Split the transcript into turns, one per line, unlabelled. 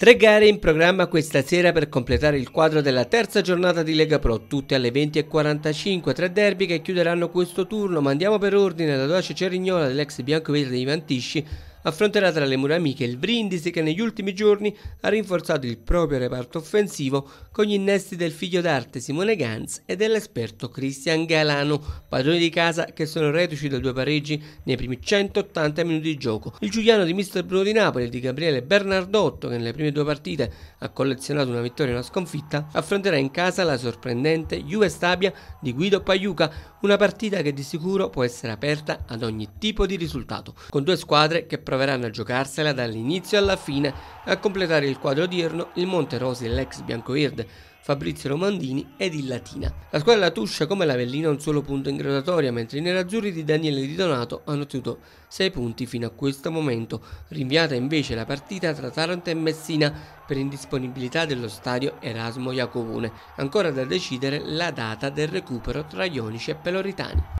Tre gare in programma questa sera per completare il quadro della terza giornata di Lega Pro, tutte alle 20.45, tre derby che chiuderanno questo turno, ma andiamo per ordine la Doce Cerignola dell'ex bianco biancovedra di Mantisci affronterà tra le mura amiche il Brindisi che negli ultimi giorni ha rinforzato il proprio reparto offensivo con gli innesti del figlio d'arte Simone Ganz e dell'esperto Cristian Galano, padroni di casa che sono reduci da due pareggi nei primi 180 minuti di gioco. Il giuliano di Mister Bruno di Napoli e di Gabriele Bernardotto che nelle prime due partite ha collezionato una vittoria e una sconfitta, affronterà in casa la sorprendente Juve Stabia di Guido Paiuca, una partita che di sicuro può essere aperta ad ogni tipo di risultato, con due squadre che proveranno a giocarsela dall'inizio alla fine. A completare il quadro odierno il Monte Rosi e l'ex Biancoird, Fabrizio Romandini ed il Latina. La squadra Tuscia come l'Avellina ha un solo punto in gradatoria, mentre i nerazzurri di Daniele Di Donato hanno ottenuto 6 punti fino a questo momento. Rinviata invece la partita tra Taranto e Messina per indisponibilità dello stadio Erasmo Iacovone. Ancora da decidere la data del recupero tra Ionici e Peloritani.